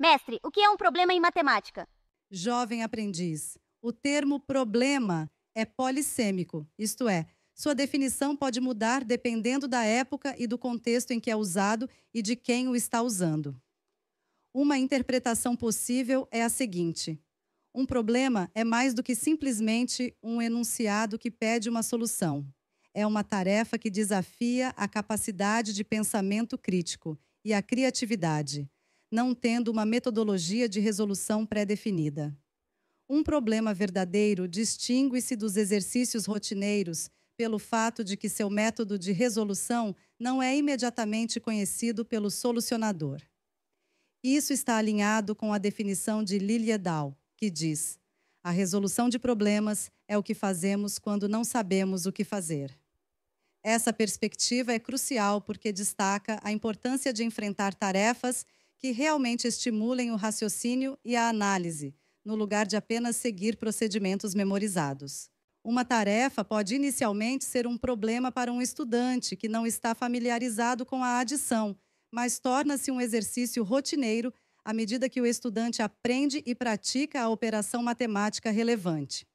Mestre, o que é um problema em matemática? Jovem aprendiz, o termo problema é polissêmico, isto é, sua definição pode mudar dependendo da época e do contexto em que é usado e de quem o está usando. Uma interpretação possível é a seguinte: um problema é mais do que simplesmente um enunciado que pede uma solução. É uma tarefa que desafia a capacidade de pensamento crítico e a criatividade não tendo uma metodologia de resolução pré-definida. Um problema verdadeiro distingue-se dos exercícios rotineiros pelo fato de que seu método de resolução não é imediatamente conhecido pelo solucionador. Isso está alinhado com a definição de Lilia que diz: a resolução de problemas é o que fazemos quando não sabemos o que fazer. Essa perspectiva é crucial porque destaca a importância de enfrentar tarefas que realmente estimulem o raciocínio e a análise, no lugar de apenas seguir procedimentos memorizados. Uma tarefa pode inicialmente ser um problema para um estudante que não está familiarizado com a adição, mas torna-se um exercício rotineiro à medida que o estudante aprende e pratica a operação matemática relevante.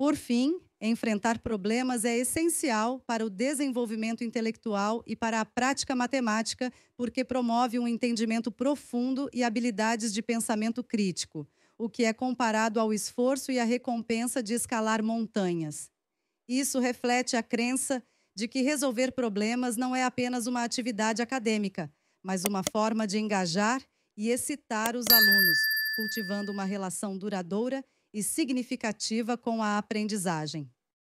Por fim, enfrentar problemas é essencial para o desenvolvimento intelectual e para a prática matemática, porque promove um entendimento profundo e habilidades de pensamento crítico, o que é comparado ao esforço e à recompensa de escalar montanhas. Isso reflete a crença de que resolver problemas não é apenas uma atividade acadêmica, mas uma forma de engajar e excitar os alunos, cultivando uma relação duradoura e significativa com a aprendizagem.